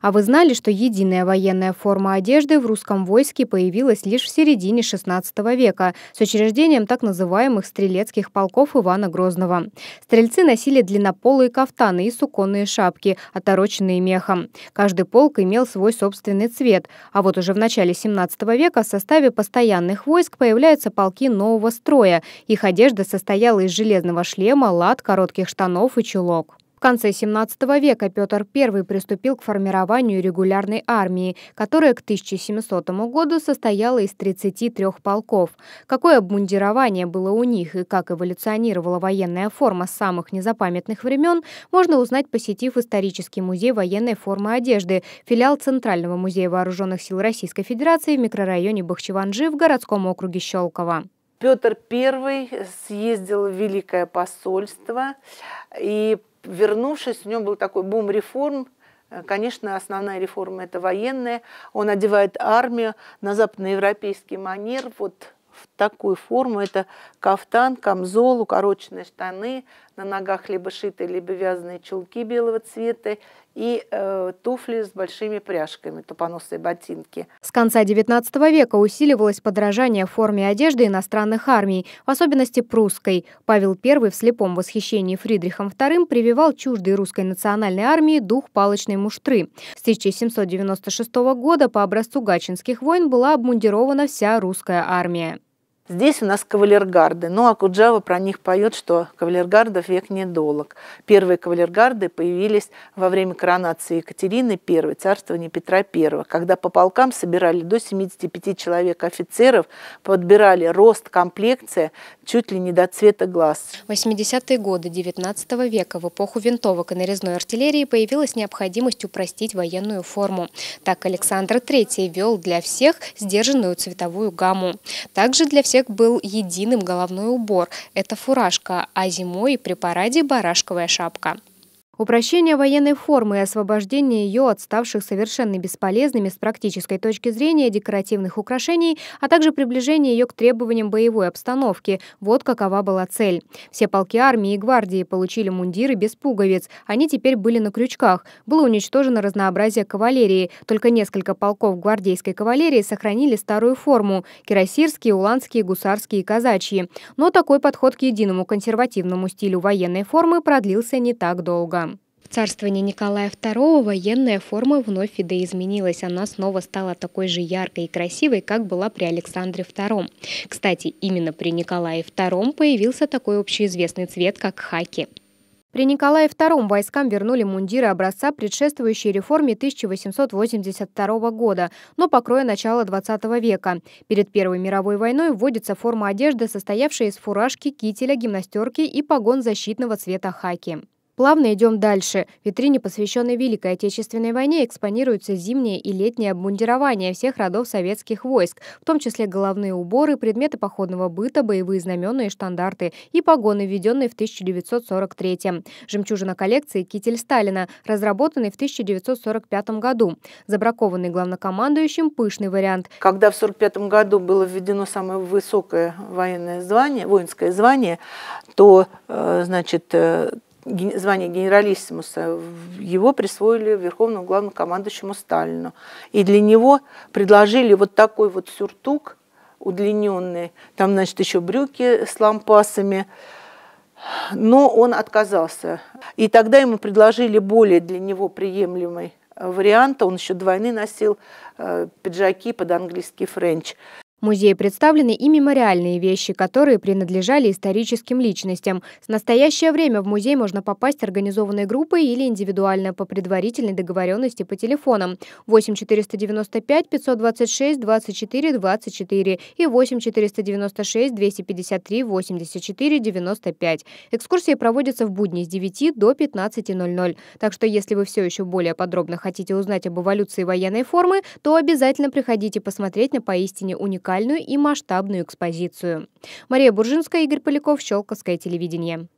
А вы знали, что единая военная форма одежды в русском войске появилась лишь в середине XVI века с учреждением так называемых стрелецких полков Ивана Грозного. Стрельцы носили длиннополые кафтаны и суконные шапки, отороченные мехом. Каждый полк имел свой собственный цвет. А вот уже в начале XVII века в составе постоянных войск появляются полки нового строя. Их одежда состояла из железного шлема, лад, коротких штанов и чулок. В конце XVII века Петр I приступил к формированию регулярной армии, которая к 1700 году состояла из 33 полков. Какое обмундирование было у них и как эволюционировала военная форма с самых незапамятных времен, можно узнать, посетив исторический музей военной формы одежды, филиал Центрального музея вооруженных сил Российской Федерации в микрорайоне Бахчеванжи в городском округе Щелково. Петр I съездил в Великое посольство и вернувшись, у него был такой бум реформ, э, Конечно, основная реформа – это военная. Он одевает армию на западноевропейский манер, вот в такую форму. Это кафтан, камзол, укороченные штаны, на ногах либо шитые, либо вязаные чулки белого цвета и э, туфли с большими пряжками, тупоносые ботинки. С конца XIX века усиливалось подражание форме одежды иностранных армий, в особенности прусской. Павел I в слепом восхищении Фридрихом II прививал чуждой русской национальной армии дух палочной муштры. С 1796 года по образцу Гачинских войн была обмундирована вся русская армия. Здесь у нас кавалергарды, но ну, Акуджава про них поет, что кавалергардов век недолог. Первые кавалергарды появились во время коронации Екатерины I, царствования Петра I, когда по полкам собирали до 75 человек офицеров, подбирали рост, комплекция чуть ли не до цвета глаз. В 80-е годы XIX века в эпоху винтовок и нарезной артиллерии появилась необходимость упростить военную форму. Так Александр III вел для всех сдержанную цветовую гамму. Также для всех комплект был единым головной убор – это фуражка, а зимой при параде барашковая шапка. Упрощение военной формы и освобождение ее от ставших совершенно бесполезными с практической точки зрения декоративных украшений, а также приближение ее к требованиям боевой обстановки. Вот какова была цель. Все полки армии и гвардии получили мундиры без пуговиц. Они теперь были на крючках. Было уничтожено разнообразие кавалерии. Только несколько полков гвардейской кавалерии сохранили старую форму – кирасирские, уланские, гусарские и казачьи. Но такой подход к единому консервативному стилю военной формы продлился не так долго. В царствовании Николая II военная форма вновь видоизменилась. Она снова стала такой же яркой и красивой, как была при Александре II. Кстати, именно при Николае II появился такой общеизвестный цвет, как хаки. При Николае II войскам вернули мундиры образца, предшествующей реформе 1882 года, но покроя начала XX века. Перед Первой мировой войной вводится форма одежды, состоявшая из фуражки, кителя, гимнастерки и погон защитного цвета хаки. Плавно идем дальше. В витрине, посвященной Великой Отечественной войне, экспонируются зимнее и летнее обмундирование всех родов советских войск, в том числе головные уборы, предметы походного быта, боевые знамена и штандарты, и погоны, введенные в 1943 -м. Жемчужина коллекции «Китель Сталина», разработанный в 1945 году. Забракованный главнокомандующим пышный вариант. Когда в 1945 году было введено самое высокое военное звание, воинское звание, то, э, значит, э, звание генералиссимуса, его присвоили верховному главнокомандующему Сталину. И для него предложили вот такой вот сюртук удлиненный, там, значит, еще брюки с лампасами, но он отказался. И тогда ему предложили более для него приемлемый вариант, он еще двойны носил э, пиджаки под английский френч музее представлены и мемориальные вещи, которые принадлежали историческим личностям. С настоящее время в музей можно попасть организованной группой или индивидуально по предварительной договоренности по телефонам 8 495 526 24 24 и 8 496 253 84 95. Экскурсии проводятся в будни с 9 до 15.00. Так что если вы все еще более подробно хотите узнать об эволюции военной формы, то обязательно приходите посмотреть на поистине уникальную уникальную и масштабную экспозицию. Мария Буржинская, Игорь Поляков, Щелковское телевидение.